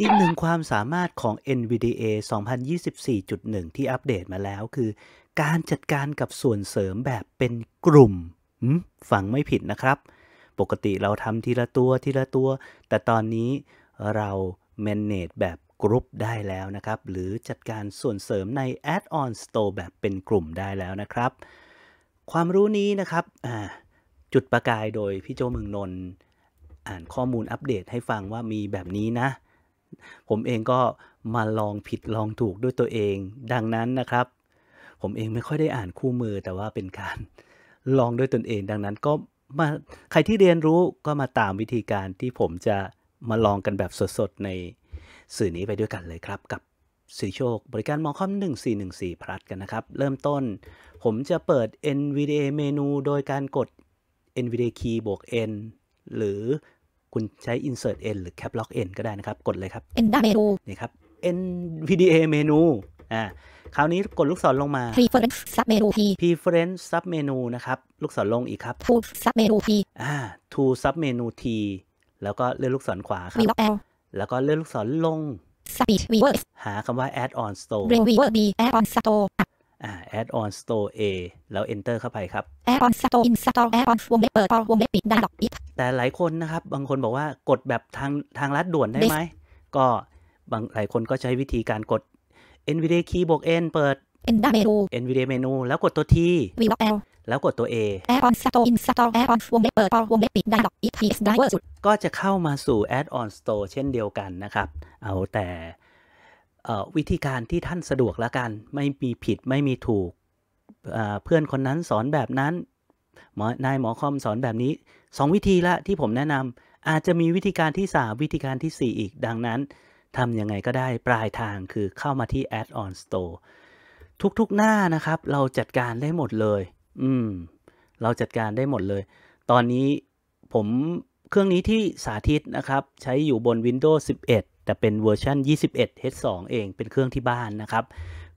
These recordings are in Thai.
อีกหนึ่งความสามารถของ NVDA 2024.1 ที่อัปเดตมาแล้วคือการจัดการกับส่วนเสริมแบบเป็นกลุ่ม ฟังไม่ผิดนะครับ ปกติเราทำทีละตัวทีละตัว แต่ตอนนี้เรา manage แบบกรุ๊ปได้แล้วนะครับ หรือจัดการส่วนเสริมใน Add-on Store แบบเป็นกลุ่มได้แล้วนะครับ ความรู้นี้นะครับ จุดประกายโดยพี่โจมึงนนอ่านข้อมูลอัปเดตให้ฟังว่ามีแบบนี้นะผมเองก็มาลองผิดลองถูกด้วยตัวเองดังนั้นนะครับ ผมเองไม่ค่อยได้อ่านคู่มือแต่ว่าเป็นการลองด้วยตนเอง ดังนั้นก็มาใครที่เรียนรู้ก็มาตามวิธีการที่ผมจะมาลองกันแบบสดๆในสื่อนี้ไปด้วยกันเลยครับ กับสีโชคบริการมองค่อม1414พลัดกันนะครับ เริ่มต้น ผมจะเปิด NVDA เมนูโดยการกด NVDA คีย์บวก N หรือคุณใช้ insert n หรือ cap lock n ก็ได้นะครับ กดเลยครับ n ดาเมนูนี่ครับ nvda เมนูอ่า คราวนี้กดลูกศรลงมา preference sub menu p preference sub menu นะครับ ลูกศรลงอีกครับ tools u b menu p อ่า tools u b menu t แล้วก็เลื่อนลูกศรขวาครับ v l แล้วก็เลื่อนลูกศรลง speed w e a e r หาคำว่า add on store bring w e e r b add on store อ่า add on store a แล้ว enter เข้าไปครับ add on store install add on วงเล็บเปิดวงเล็บปิดดันดอกอีกแต่หลายคนนะครับ บางคนบอกว่ากดแบบทางทางลัดด่วนได้ไหม ก็บางหลายคนก็ใช้วิธีการกด nvidia key บวก n เปิด nvidia menu nvidia menu แล้วกดตัว t vlog l แล้วกดตัว A Add on Store Install Add on วงเล็บเปิดวงเล็บปิด Dialog It is Driver ก็จะเข้ามาสู่ Add on Store เช่นเดียวกันนะครับ เอาแต่วิธีการที่ท่านสะดวกละกัน ไม่มีผิดไม่มีถูก เพื่อนคนนั้นสอนแบบนั้น นายหมอคอมสอนแบบนี้ 2 วิธีละที่ผมแนะนำอาจจะมีวิธีการที่ 3 วิธีการที่ 4 อีกดังนั้นทำยังไงก็ได้ปลายทางคือเข้ามาที่ Add-on Store ทุกๆหน้านะครับ เราจัดการได้หมดเลย อืมเราจัดการได้หมดเลย ตอนนี้ผมเครื่องนี้ที่สาธิตนะครับ ใช้อยู่บน Windows 11แต่เป็นเวอร์ชัน21 H2 เอง เป็นเครื่องที่บ้านนะครับ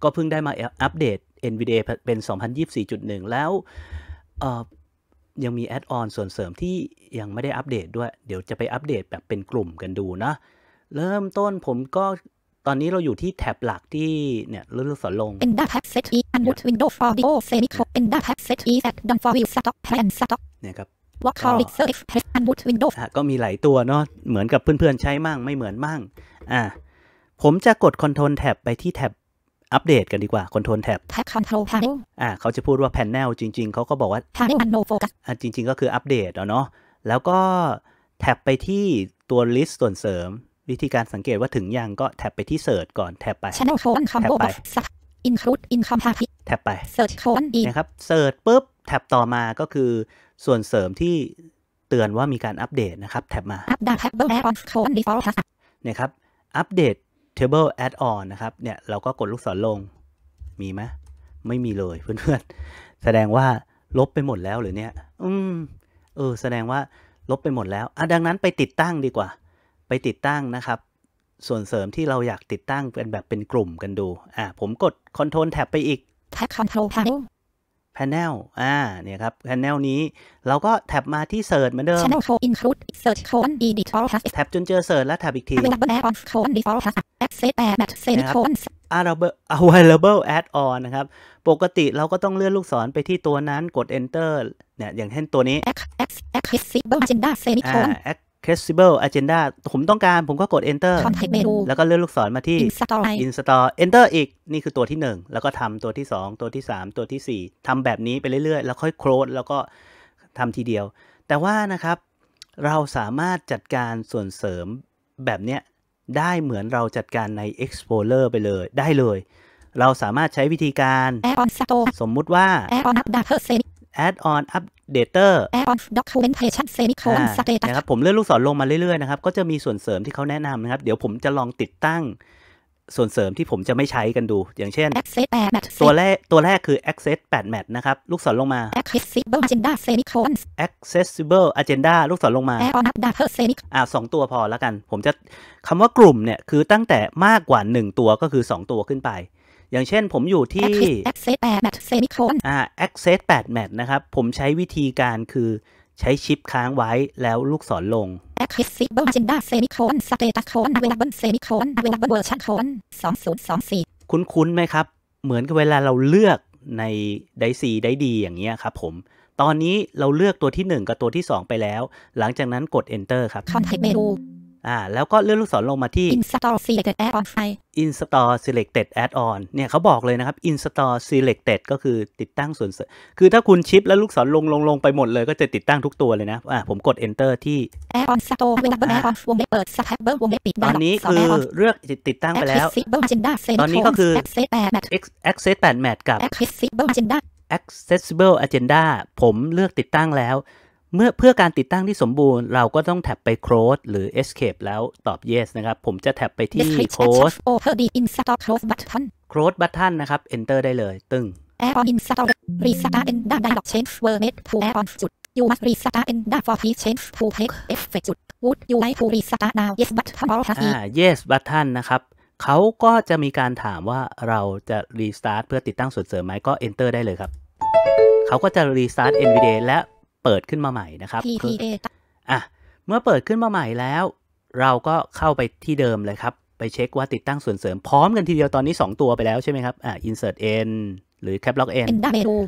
ก็เพิ่งได้มาอัปเดต NVDA เป็น 2024.1 แล้วยังมีแอดออนส่วนเสริมที่ยังไม่ได้อัปเดตด้วย เดี๋ยวจะไปอัปเดตแบบเป็นกลุ่มกันดูนะ เริ่มต้นผมก็ตอนนี้เราอยู่ที่แท็บหลักที่เนี่ยเลือกสลงเป็นดาแท็บเซต E อันบุตวินโดว์ฟอร์ดิโอเซนิโคเป็นดาแท็บเซต E แซดดันฟอร์วิวสต็อกแพนสต็อกเนี่ยครับว่าเขาเซอร์เกเพสอันบูทวินโดว์ก็มีหลายตัวเนาะเหมือนกับเพื่อนๆใช้มั่ง ไม่เหมือนมั่งอ่าผมจะกด Ctrl Tab ไปที่แท็บอัปเดตกันดีกว่า Ctrl Tab แท็บ Control Panel อ่าเขาจะพูดว่า Panel จริง ๆ เขาก็บอกว่า Panel and No Focus อ่าจริง ๆ ก็คืออัปเดตเนาะแล้วก็แท็บไปที่ตัว list ส่วนเสริม วิธีการสังเกตว่าถึงยังก็แท็บไปที่ search ก่อนแท็บไป Channel Colon Combo ไป Include Income Topic แท็บไป Search Colon นะครับ search ปุ๊บแท็บต่อมาก็คือส่วนเสริมที่เตือนว่ามีการอัปเดตนะครับแท็บมา อัปเดต Table Add-on c o o n Default นะครับ อัปเดต Table Add-on นะครับเนี่ยเราก็กดลูกศรลง มีไหมไม่มีเลยเพื่อนๆแสดงว่าลบไปหมดแล้วหรือเนี่ย อืมเออแสดงว่าลบไปหมดแล้วอ่ะดังนั้นไปติดตั้งดีกว่า ไปติดตั้งนะครับ ส่วนเสริมที่เราอยากติดตั้งเป็นแบบเป็นกลุ่มกันดูอ่ะผมกด Ctrl Tab ไปอีก Tab Control p a n Panel อ่า เนี่ยครับ Panel นี้ เราก็แท็บมาที่ Search เหมือนเดิม Channel Show Include Search Colon Edit All Tasks แท็บจนเจอ Search แล้วแท็บอีกที Available Add-on Colon Edit All Tasks Access Air Match Select Colon Available Available Add-on นะครับ ปกติเราก็ต้องเลื่อนลูกศรไปที่ตัวนั้น กด Enter เนี่ยอย่างเช่นตัวนี้ Accessible Agenda Select Colon Accessible Agenda ผมต้องการผมก็กด Enter แล้วก็เลื่อนลูกศรมาที่ Install Enter อีกนี่คือตัวที่ 1 แล้วก็ทำตัวที่ 2 ตัวที่ 3 ตัวที่ 4ทำแบบนี้ไปเรื่อยๆ แล้ว ค่อย close แล้วก็ทำทีเดียว แต่ว่านะครับเราสามารถจัดการส่วนเสริมแบบเนี้ยได้เหมือนเราจัดการใน Explorer ไปเลย ได้เลย เราสามารถใช้วิธีการสมมุติว่า Add on Update d a t a d o n Documentation Semicolon Status นะครับผมเลื่อนลูกศรลงมาเรื่อยๆนะครับ ก็จะมีส่วนเสริมที่เขาแนะนำนะครับ เดี๋ยวผมจะลองติดตั้งส่วนเสริมที่ผมจะไม่ใช้กันดูอย่างเช่นตัวแรกตัวแรกคือ access 8 mat นะครับลูกศรลงมา accessible agenda semicolon accessible agenda ลูกศรลงมา o n data semic อ่าสองตัวพอแล้วกันผมจะคำว่ากลุ่มเนี่ยคือตั้งแต่มากกว่า 1 ตัวก็คือ 2 ตัวขึ้นไปอย่างเช่นผมอยู่ที่ access 8 mat s e m i c o o n อ่า access 8 mat นะครับ ผมใช้วิธีการคือใช้ชิปค้างไว้แล้วลูกศรลง accessible agenda s e m i c o o n status c o o n available s e m i c o o n available version c o n 2024 คุ้นๆไหมครับ เหมือนกับเวลาเราเลือกในได้ซีได้ดี อย่างเงี้ยครับผม ตอนนี้เราเลือกตัวที่ 1 กับตัวที่ 2 ไปแล้ว หลังจากนั้นกด enter ครับ Context menu อ่าแล้วก็เลื่อนลูกศรลงมาที่ Install Selected Add-on i n s t a l l Selected Add-on เนี่ยเขาบอกเลยนะครับ Install Selected ก็คือติดตั้งส่วน คือถ้าคุณชิปแล้วลูกศรลงลงลงไปหมดเลยก็จะติดตั้งทุกตัวเลยนะอ่าผมกด Enter ที่ Add-on Store วงเล็บ Add-on วงเล็บเปิด Subtabber วงเล็บปิดตอนนี้คือเลือกติดตั้งไปแล้ว ตอนนี้ก็คือ Access 8 Match กับ Accessible Agenda Accessible Agenda ผมเลือกติดตั้งแล้วเมื่อเพื่อการติดตั้งที่สมบูรณ์ เราก็ต้องแท็บไป close หรือ escape แล้วตอบ yes นะครับ ผมจะแท็บไปที่ close over the install close button close button นะครับ enter ได้เลย ตึ้ง add-on install restart and dialog change were made to add-on จุด you must restart and for please change to take effect จุด would you like to restart now yes button or has yes button นะครับเขาก็จะมีการถามว่าเราจะรีสตาร์ทเพื่อติดตั้งส่วนเสริมไหมก็ enter ได้เลยครับ เขาก็จะรีสตาร์ท NVDA และเปิดขึ้นมาใหม่นะครับ PTA อ่ะ เมื่อเปิดขึ้นมาใหม่แล้ว เราก็เข้าไปที่เดิมเลยครับ ไปเช็คว่าติดตั้งส่วนเสริมพร้อมกันทีเดียวตอนนี้ 2 ตัวไปแล้วใช่ไหมครับอ่ะ insert n หรือ cap lock n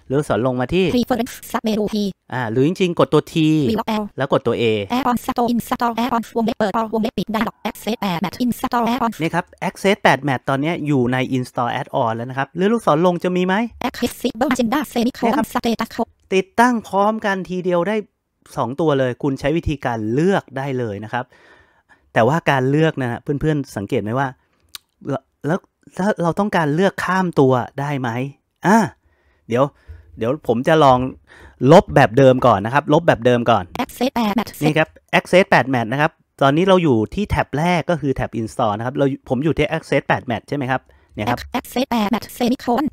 หรือสอนลงมาที่ preference sub menu p อ่าหรือจริงๆกดตัว t แล้วกดตัว a a p p on store install a p p on วงเล็บเปิดวงเล็บปิด dialog access 8 match install a p p on นี่ครับ access 8 match ตอนนี้อยู่ใน install add on แล้วนะครับหรือลูกศรลงจะมีไหม accessible agenda semicolon status ติดตั้งพร้อมกันทีเดียวได้ 2 ตัวเลย คุณใช้วิธีการเลือกได้เลยนะครับ แต่ว่าการเลือกนะเพื่อนๆ สังเกตไหมว่าแล้วถ้าเราต้องการเลือกข้ามตัวได้ไหมอ่ะเดี๋ยว เดี๋ยวผมจะลองลบแบบเดิมก่อนนะครับ ลบแบบเดิมก่อน access 8 m a t มทนี่ครับ access 8 m a t มทนะครับตอนนี้เราอยู่ที่แท็บแรกก็คือแท็บ install นะครับ เราผมอยู่ที่ access 8 m a t มทใช่ไหมครับเนี่ยครับ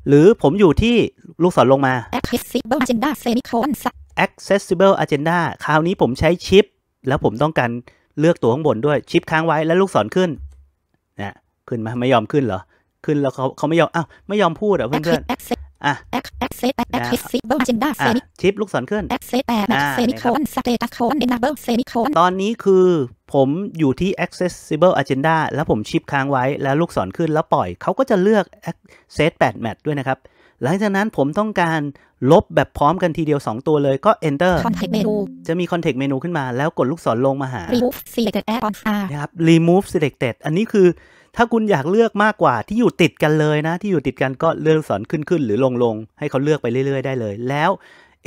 หรือผมอยู่ที่ลูกศรลงมา accessible agenda semicolon accessible agenda คราวนี้ผมใช้ชิป แล้วผมต้องการเลือกตัวข้างบนด้วยชิปค้างไว้แล้วลูกศรขึ้นนะขึ้นมาไม่ยอมขึ้นเหรอ ขึ้นแล้วเขาเขาไม่ยอม อ้าวไม่ยอมพูดอ่ะเพื่อนอ่ะชิปลูกศรขึ้น ตอนนี้คือผมอยู่ที่ accessible agenda แล้วผมชิปค้างไว้ แล้วลูกศรขึ้นแล้วปล่อย เขาก็จะเลือก access 8 match ด้วยนะครับ หลังจากนั้นผมต้องการลบแบบพร้อมกันทีเดียว 2 ตัวเลยก็ enter context menu จะมี context menu ขึ้นมาแล้วกดลูกศรลงมาหา remove selected add-ons นะครับ remove selected อันนี้คือ ถ้าคุณอยากเลือกมากกว่าที่อยู่ติดกันเลยนะ ที่อยู่ติดกันก็เลือกกศรขึ้นขึ้นหรือลงลง ให้เขาเลือกไปเรื่อย ๆ ได้เลย แล้ว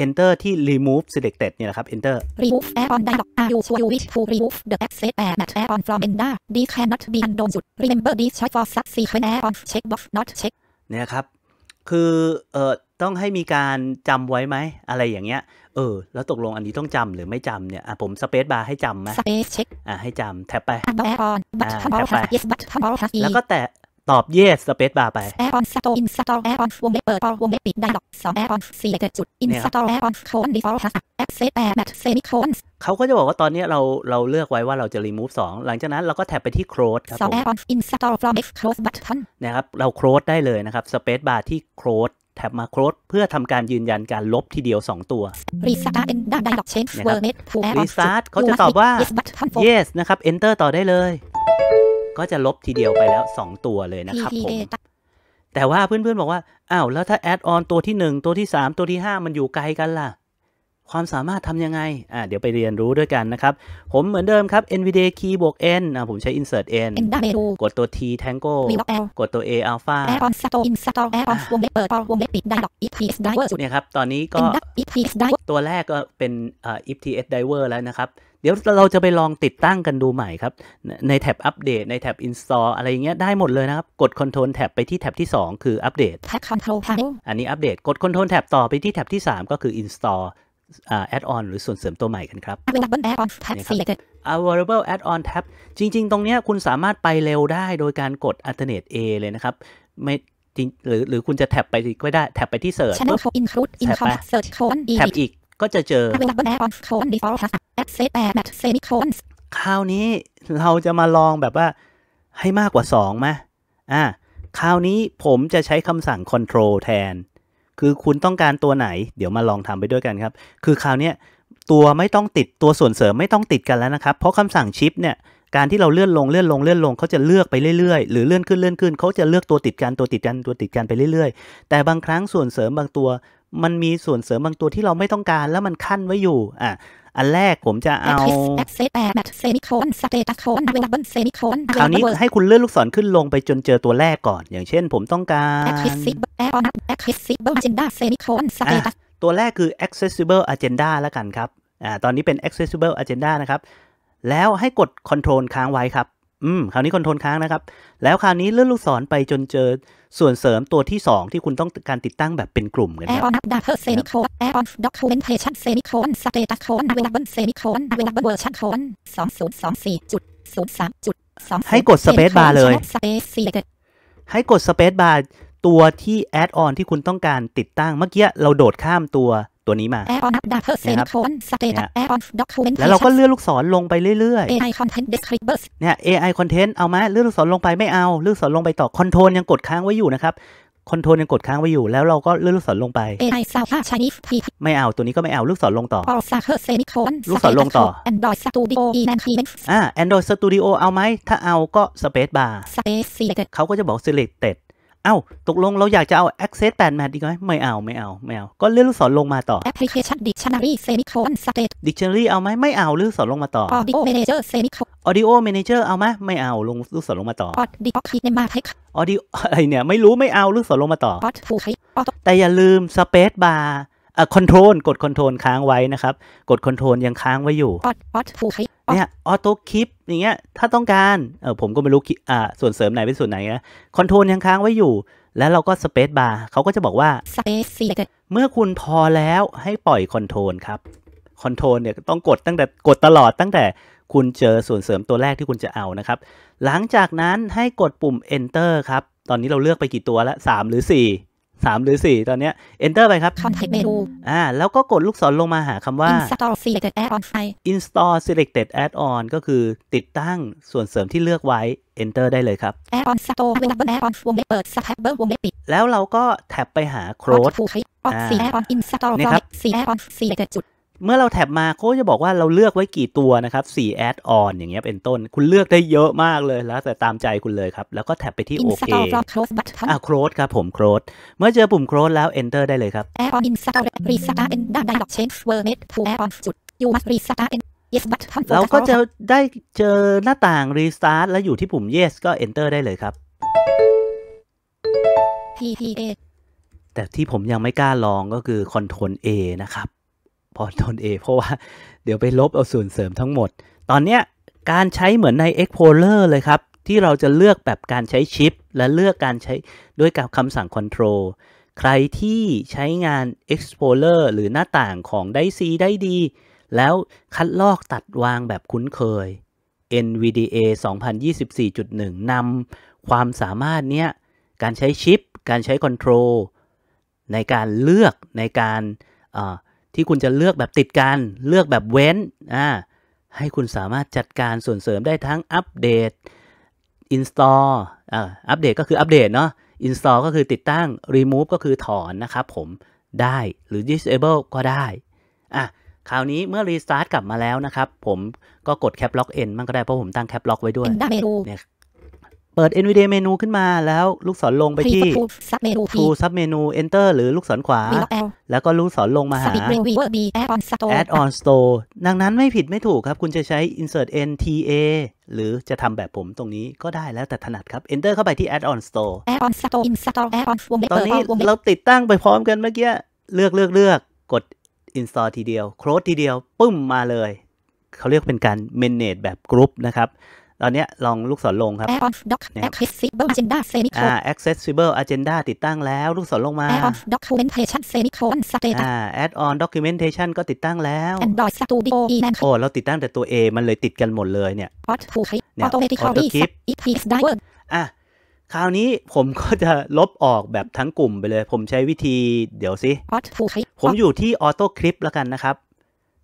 enter ที่ remove selected เนี่ยนะครับ enter remove add-on dialog are you sure you wish to remove the access and match add-on from enda this cannot be undone จุด remember this choice for subsequent add-on check box not check เนี่ยครับ คือ เอ่อ ต้องให้มีการจำไว้ไหมอะไรอย่างเงี้ยเออแล้วตกลงอันนี้ต้องจำหรือไม่จำเนี่ยอ่ะผมสเปซบาร์ให้จำไหมสเปซเช็คอ่ะ ให้จำแท็บไปแท็บไป แล้วก็แตะตอบ yes สเปซบาร์ไป add-on store install add-on วงเล็บเปิดวงเล็บปิดได้หรอกสอง add-on สี่เจ็ดจุด install add-on colon default plus access format semicolon เขาก็จะบอกว่าตอนนี้เราเราเลือกไว้ว่าเราจะ remove 2 หลังจากนั้นเราก็แท็บไปที่ close ครับสอง add-on install from x close button นะครับ เรา close ได้เลยนะครับสเปซบาร์ที่ close แท็บมาโครดเพื่อทำการยืนยันการลบทีเดียว 2 ตัวรีสตาร์ทเป็นด้านใดดอกเชนเวอร์เมทรีสตาร์ทเขาจะตอบว่า yes นะครับ enter ต่อได้เลยก็จะลบทีเดียวไปแล้ว 2 ตัวเลยนะครับผม แต่ว่าเพื่อนๆบอกว่า อ้าว แล้วถ้าแอดออนตัวที่ 1 ตัวที่ 3 ตัวที่ 5 มันอยู่ไกลกันล่ะ ความสามารถทำยังไง อ่าเดี๋ยวไปเรียนรู้ด้วยกันนะครับ ผมเหมือนเดิมครับ NVDA key บวก n อ่าผมใช้ insert n กดตัว t tango กดตัว a alpha เนี่ยครับ ตอนนี้ก็ตัวแรกก็เป็นอ่า if ts diver แล้วนะครับเดี๋ยวเราจะไปลองติดตั้งกันดูใหม่ครับ ในแท็บอัปเดตในแท็บอินสตอลอะไรอย่างเงี้ยได้หมดเลยนะครับ กด Control แท็บไปที่แท็บที่ 2 คืออัปเดตแท็บ c o n แท็บอันนี้อัปเดตกด Control แท็บต่อไปที่แท็บที่ 3 ก็คือ Install แอดออนหรือส่วนเสริมตัวใหม่กันครับ Available Add-on Tab จริง ๆ ตรงเนี้ยคุณสามารถไปเร็วได้โดยการกด Alternate A เลยนะครับไม่หรือหรือคุณจะแท็บไปก็ได้แท็บไปที่เสิร์ชแท็บไปแท็บอีกก็จะเจอคราวนี้เราจะมาลองแบบว่าให้มากกว่า2ไหมอ่า คราวนี้ผมจะใช้คำสั่ง control แทน คือคุณต้องการตัวไหน เดี๋ยวมาลองทำไปด้วยกันครับ คือคราวนี้ตัวไม่ต้องติดตัวส่วนเสริมไม่ต้องติดกันแล้วนะครับ เพราะคำสั่งชิปเนี่ย การที่เราเลื่อนลง เลื่อนลง เลื่อนลงเขาจะเลือกไปเรื่อยๆ หรือเลื่อนขึ้นเลื่อนขึ้น เขาจะเลือกตัวติดกันตัวติดกันตัวติดกันไปเรื่อยๆ แต่บางครั้งส่วนเสริมบางตัวมันมีส่วนเสริมบางตัวที่เราไม่ต้องการแล้วมันขั้นไว้อยู่ อ่ะ อันแรกผมจะเอา คราวนี้ให้คุณเลื่อนลูกศรขึ้นลงไปจนเจอตัวแรกก่อน อย่างเช่นผมต้องการ ตัวแรกคือ accessible agenda แล้วกันครับ อ่า ตอนนี้เป็น accessible agenda นะครับ แล้วให้กด control ค้างไว้ครับ อืม คราวนี้ control ค้างนะครับ แล้วคราวนี้เลื่อนลูกศรไปจนเจอส่วนเสริมตัวที่ 2 ที่คุณต้องการติดตั้งแบบเป็นกลุ่มกันครับ Add on Data Semicon Add on Documentation Semicon Status Con Available Semicon Available Version Con 2024.03.2ให้กด Space Bar เลย ให้กด Space Bar ตัวที่ Add on ที่คุณต้องการติดตั้งเมื่อกี้เราโดดข้ามตัวตัวนี้มานัแล้วเราก็เลื่อนลูกศรลงไปเรื่อยๆ AI content d e s c r i b e r เนี่ย AI content เอาไหมเลื่อนลูกศรลงไปไม่เอาเลื่อนลูกศรลงไปต่อ control ยังกดค้างไว้อยู่นะครับคอนโทรลยังกดค้างไว้อยู่ แล้วเราก็เลื่อนลูกศรลงไป AI าชนิฟีไม่เอาตัวนี้ก็ไม่เอาลูกศรลงต่อ ลูกศรลงต่อ Android Studio อ่า Android Studio เอาไหมถ้าเอาก็ Space Bar เขาก็จะบอก selected เอา้า ตกลงเราอยากจะเอา access 8 match ดีไหมไม่เอาไม่เอา ไม่เอา ก็เลื่อนลูกศรลงมาต่อ application dictionary semicolon state dictionary เอาไหมไม่เอาเลื่อนลูกศรลงมาต่อ audio manager semicolon audio manager เอาไหมไม่เอาลงลูกศรลงมาต่อ audio kinema type audio อะไรเนี่ย ไม่รู้ ไม่เอาเลื่อนลูกศรลงมาต่อแต่อย่าลืม space bar อ่ะ control กด control ค้างไว้นะครับกด control ยังค้างไว้อยู่เนี่ยออโต้คลิปอย่างเงี้ยถ้าต้องการเออผมก็ไม่รู้อ่าส่วนเสริมไหนเป็นส่วนไหนนะคอนโทรลยังค้างไว้อยู่ แล้วเราก็สเปซบาร์เขาก็จะบอกว่าสเปซสี่เมื่อคุณพอแล้วให้ปล่อยคอนโทรลครับ คอนโทรลเนี่ยต้องกดตั้งแต่กดตลอดตั้งแต่คุณเจอส่วนเสริมตัวแรกที่คุณจะเอานะครับ หลังจากนั้นให้กดปุ่ม enter ครับ ตอนนี้เราเลือกไปกี่ตัวแล้ว 3 หรือ 4สามหรือสี่ตอนเนี้ย enter ไปครับ c o n t a c t menu อ่าแล้วก็กดลูกศรลงมาหาคำว่า install selected add-on i n s t a l l selected add-on ก็คือติดตั้งส่วนเสริมที่เลือกไว้ enter ได้เลยครับ add-on store a v a i l a d d o n วงเล็บเปิด subscriber วงเล็บปิดแล้วเราก็แท็บไปหา c o s e อ่านี่ครับ selected จุดเมื่อเราแท็บมาเขาจะบอกว่าเราเลือกไว้กี่ตัวนะครับ4 add on อย่างเงี้ยเป็นต้น คุณเลือกได้เยอะมากเลยแล้วแต่ตามใจคุณเลยครับ แล้วก็แท็บไปที่โอเคอ่ะโครสครับผมโครสเมื่อเจอปุ่มโครสแล้ว enter ได้เลยครับ add on install restart and dialog change were made to add on จุด you must restart and เราก็จะได้เจอหน้าต่าง restart แล้วอยู่ที่ปุ่ม yes ก็ enter ได้เลยครับ แต่ที่ผมยังไม่กล้าลองก็คือ control A นะครับพรตนเอเพราะว่าเดี๋ยวไปลบเอาส่วนเสริมทั้งหมด ตอนเนี้ยการใช้เหมือนใน Explorer เลยครับ ที่เราจะเลือกแบบการใช้ชิปและเลือกการใช้ด้วยกับคำสั่ง Control ใครที่ใช้งาน Explorer หรือหน้าต่างของได้ซีได้ดี แล้วคัดลอกตัดวางแบบคุ้นเคย NVDA 2024.1นำความสามารถเนี้ยการใช้ชิปการใช้คอนโทรลในการเลือกในการที่คุณจะเลือกแบบติดกัน เลือกแบบเว้นอ่าให้คุณสามารถจัดการส่วนเสริมได้ทั้งอัปเดต install อ่าอัปเดตก็คืออัปเดตเนาะ install ก็คือติดตั้ง remove ก็คือถอนนะครับผม ได้หรือ disable ก็ได้ อ่ะคราวนี้เมื่อรีสตาร์ทกลับมาแล้วนะครับ ผมก็กด cap lock n มันก็ได้เพราะผมตั้ง cap lock ไว้ด้วยเนี่ยเปิด NVDA i i เมนูขึ้นมาแล้วลูกศรลงไปที่ True Sub Menu Enter หรือลูกศรขวา แล้วก็ลูกศรลงมาหา Add on Store ดังนั้นไม่ผิดไม่ถูกครับ คุณจะใช้ Insert NTA หรือจะทำแบบผมตรงนี้ก็ได้แล้วแต่ถนัดครับ Enter เข้าไปที่ Add on Store Add on Store Install Add on ตอนนี้เราติดตั้งไปพร้อมกันเมื่อกี้เลือกเลือกเลือกกด Install ทีเดียว Close ทีเดียวปึ้มมาเลย เขาเรียกเป็นการ manage แบบกรุ๊ปนะครับตอนนี้ลองลูกศรลงครับ a d c c e s s i b l e agenda semicolon อ่า accessible agenda ติดตั้งแล้ว ลูกศรลงมา a on documentation semicolon status อ่า add on documentation ก็ติดตั้งแล้ว Android Studio e โอ้ เราติดตั้งแต่ตัว A มันเลยติดกันหมดเลยเนี่ย Auto clip a u m a t i c a l l y EPS d i v e r อ่ะคราวนี้ผมก็จะลบออกแบบทั้งกลุ่มไปเลย ผมใช้วิธีเดี๋ยวสิ ผมอยู่ที่ออโต้คลิปแล้วกันนะครับ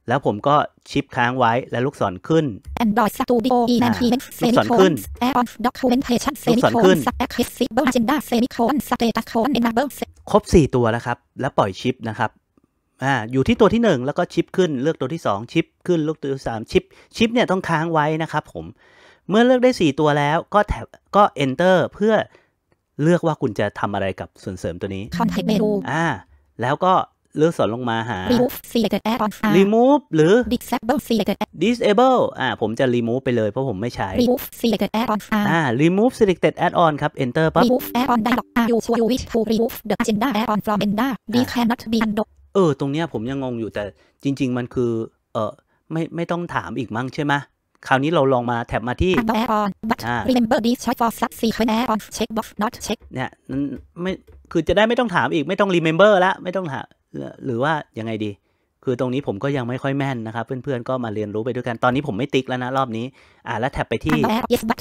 แล้วผมก็ชิปค้างไว้และลูกศรขึ้น Android Studio e n a n c e m e n t Semicolon Add-on Documentation Semicolon Accessible Agenda Semicolon Status Colon Enable ครบ 4 ตัวแล้วครับ แล้วปล่อยชิปนะครับ อ่าอยู่ที่ตัวที่ 1 แล้วก็ชิปขึ้นเลือกตัวที่ 2 ชิปขึ้น ลูกตัวที่ 3 ชิปชิปเนี่ยต้องค้างไว้นะครับผมเมื่อเลือกได้ 4 ตัวแล้วก็แถบก็ enter เพื่อเลือกว่าคุณจะทำอะไรกับส่วนเสริมตัวนี้คอนเทนต์เมนูอ่า แล้วก็เลือสอนลงมาหา remove selected add-on remove หรือ disable selected disable อ่า ผมจะ remove ไปเลยเพราะผมไม่ใช้ remove selected add-on อ่า remove selected add-on ครับ enter ปั๊บ remove add-on dialog are you sure you wish to remove the agenda add-on from agenda this cannot be undo n e เออ ตรงเนี้ยผมยังงงอยู่แต่จริง ๆ มันคือ เออไม่ไม่ต้องถามอีกมั้งใช่ไหม คราวนี้เราลองมาแท็บมาที่ add-on but remember this choice for subsequent add-on checkbox not check เนี่ยไม่ คือจะได้ไม่ต้องถามอีกไม่ต้อง remember ละไม่ต้องถามหรือว่ายังไงดี คือตรงนี้ผมก็ยังไม่ค่อยแม่นนะครับ เพื่อนๆ ก็มาเรียนรู้ไปด้วยกัน ตอนนี้ผมไม่ติ๊กแล้วนะ รอบนี้ อ่าแล้วแท็บไปที่ yes but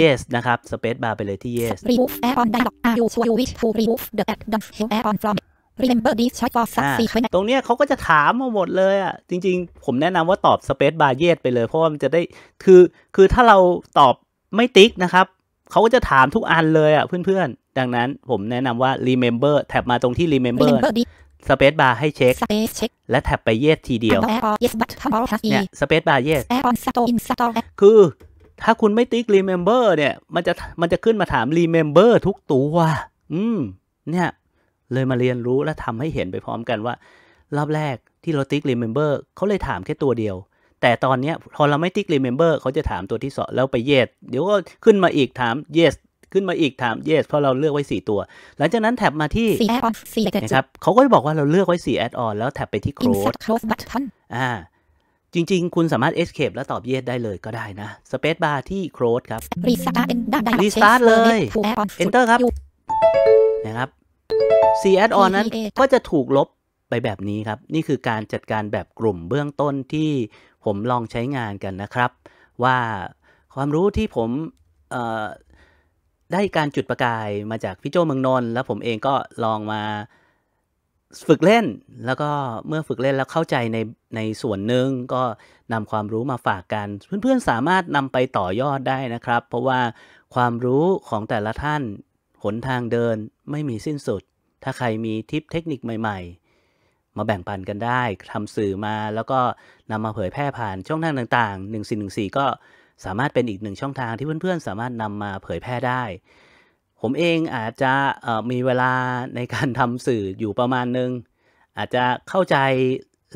yes นะครับ space bar ไปเลยที่ yes remove a on dialog are you sure you wish to remove the add o n a on from remember this choice for s u e e ตรงเนี้ยเขาก็จะถามมาหมดเลยอ่ะจริงๆ ผมแนะนำว่าตอบ space bar yes ไปเลย เพราะว่ามันจะได้ คือ คือถ้าเราตอบไม่ติ๊กนะครับเขาก็จะถามทุกอันเลยอ่ะเพื่อนๆ ดังนั้นผมแนะนำว่า remember แท็บมาตรงที่ remember สเปซบาร์ให้เช็คและแท็บไปเยสทีเดียวเนี่ยสเปซบาร์เยสคือถ้าคุณไม่ติ๊ก remember เนี่ยมันจะมันจะขึ้นมาถาม remember ทุกตัว อืมเนี่ยเลยมาเรียนรู้และทำให้เห็นไปพร้อมกันว่ารอบแรกที่เราติ๊ก remember เขาเลยถามแค่ตัวเดียว แต่ตอนนี้พอเราไม่ติ๊ก remember เขาจะถามตัวที่สองแล้วไปเยสเดี๋ยวก็ขึ้นมาอีกถาม yes ขึ้นมาอีก ถาม yes เพราะเราเลือกไว้ 4 ตัว หลังจากนั้นแท็บมาที่4 add on 4นะครับเขาก็จะบอกว่าเราเลือกไว้4 add on แล้วแท็บไปที่ close close button อ่า จริง ๆ คุณสามารถ escape แล้วตอบ yes ได้เลยก็ได้นะ space bar ที่ close ครับ restart ีสตาร์ทเลย enter ครับ นะครับ4 add on นั้นก็จะถูกลบไปแบบนี้ครับ นี่คือการจัดการแบบกลุ่มเบื้องต้นที่ผมลองใช้งานกันนะครับ ว่าความรู้ที่ผมได้การจุดประกายมาจากพี่โจเมืองนนท์แล้วผมเองก็ลองมาฝึกเล่นแล้วก็เมื่อฝึกเล่นแล้วเข้าใจในในส่วนหนึ่งก็นำความรู้มาฝากกัน เพื่อนๆสามารถนำไปต่อยอดได้นะครับ เพราะว่าความรู้ของแต่ละท่านหนทางเดินไม่มีสิ้นสุด ถ้าใครมีทิปเทคนิคใหม่ ๆ มาแบ่งปันกันได้ทำสื่อมาแล้วก็นำมาเผยแพร่ผ่านช่องทางต่าง ๆ 1 4 1 4 ก็สามารถเป็นอีกหนึ่งช่องทางที่เพื่อนๆสามารถนำมาเผยแพร่ได้ ผมเองอาจจะมีเวลาในการทำสื่ออยู่ประมาณหนึ่งอาจจะเข้าใจ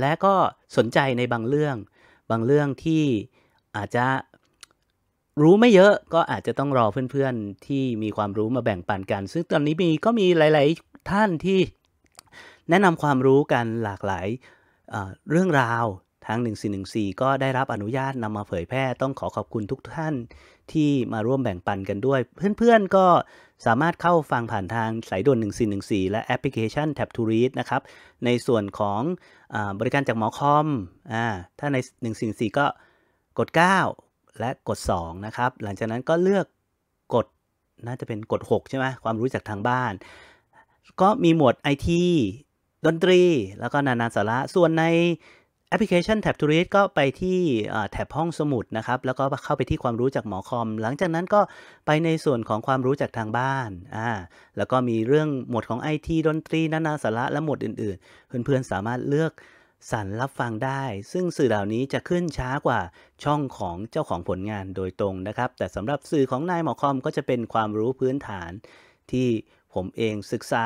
และก็สนใจในบางเรื่องบางเรื่องที่อาจจะรู้ไม่เยอะก็อาจจะต้องรอเพื่อนๆที่มีความรู้มาแบ่ง ปันกัน ซึ่งตอนนี้มีก็มีหลายๆท่านที่แนะนำความรู้กันหลากหลายเรื่องราวทาง1414 ก็ได้รับอนุญาตนำมาเผยแพร่ต้องขอขอบคุณทุกท่านที่มาร่วมแบ่งปันกันด้วย เพื่อนๆก็สามารถเข้าฟังผ่านทางสายด่วน1414 และแอปพลิเคชัน Tab to Read นะครับในส่วนของอบริการจากหมอคอมอถ้าใน1414 ก็กด 9 และกด 2 นะครับ หลังจากนั้นก็เลือกกดน่าจะเป็นกด 6 ใช่ไหมความรู้จากทางบ้าน ก็มีหมวดไอทีดนตรี แล้วก็นานาสาระส่วนในแอปพลิเคชันแท็บทูริสก็ไปที่แท็บห้องสมุดนะครับ แล้วก็เข้าไปที่ความรู้จากหมอคอม หลังจากนั้นก็ไปในส่วนของความรู้จากทางบ้านอ่าแล้วก็มีเรื่องหมวดของไอทีดนตรี นานาสาระและหมวดอื่นๆ เพื่อนๆ สามารถเลือกสั่นรับฟังได้ ซึ่งสื่อเหล่านี้จะขึ้นช้ากว่าช่องของเจ้าของผลงานโดยตรงนะครับ แต่สำหรับสื่อของนายหมอคอมก็จะเป็นความรู้พื้นฐาน ที่ผมเองศึกษา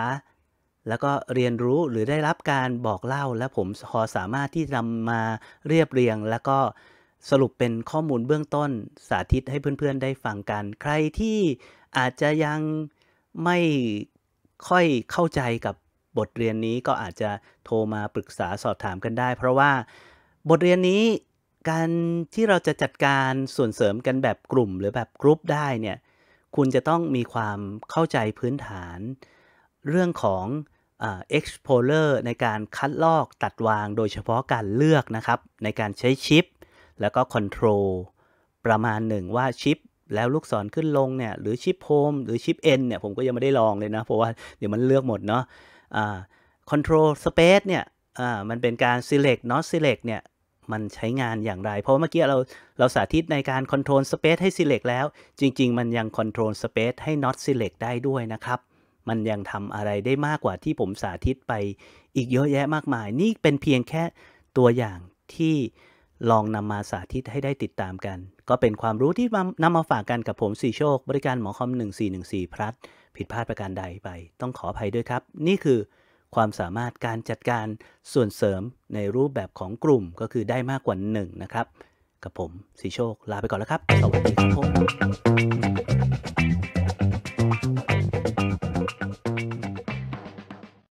แล้วก็เรียนรู้หรือได้รับการบอกเล่า และผมพอสามารถที่จะมาเรียบเรียง แล้วก็สรุปเป็นข้อมูลเบื้องต้น สาธิตให้เพื่อนๆได้ฟังกัน ใครที่อาจจะยังไม่ค่อยเข้าใจกับบทเรียนนี้ก็อาจจะโทรมาปรึกษาสอบถามกันได้ เพราะว่าบทเรียนนี้การที่เราจะจัดการส่วนเสริมกันแบบกลุ่ม หรือแบบกรุ๊ปได้เนี่ยคุณจะต้องมีความเข้าใจพื้นฐาน เรื่องของเอ็กซ์โพเลอร์ในการคัดลอกตัดวางโดยเฉพาะการเลือกนะครับในการใช้ชิป แล้วก็คอนโทรลประมาณหนึ่งว่าชิป แล้วลูกศรขึ้นลงเนี่ยหรือชิปโฮมหรือชิปเอ็นเนี่ยผมก็ยังไม่ได้ลองเลยนะ เพราะว่าเดี๋ยวมันเลือกหมดเนาะคอนโทรลสเปซเนี่ยมันเป็นการ select not select เนี่ยมันใช้งานอย่างไร เพราะเมื่อกี้เราเราสาธิตในการ control space ให้ select แล้ว จริง ๆ มันยัง control space ให้ not select ได้ด้วยนะครับมันยังทำอะไรได้มากกว่าที่ผมสาธิตไปอีกเยอะแยะมากมาย นี่เป็นเพียงแค่ตัวอย่างที่ลองนำมาสาธิตให้ได้ติดตามกัน ก็เป็นความรู้ที่นำมาฝากกันกับผมสีโชค บริการหมอคอม 1414พลัดผิดพลาดประการใดไปต้องขออภัยด้วยครับ นี่คือความสามารถการจัดการส่วนเสริมในรูปแบบของกลุ่มก็คือได้มากกว่า1นะครับกับผมสีโชคลาไปก่อนแล้วครับสวัสดีครับผม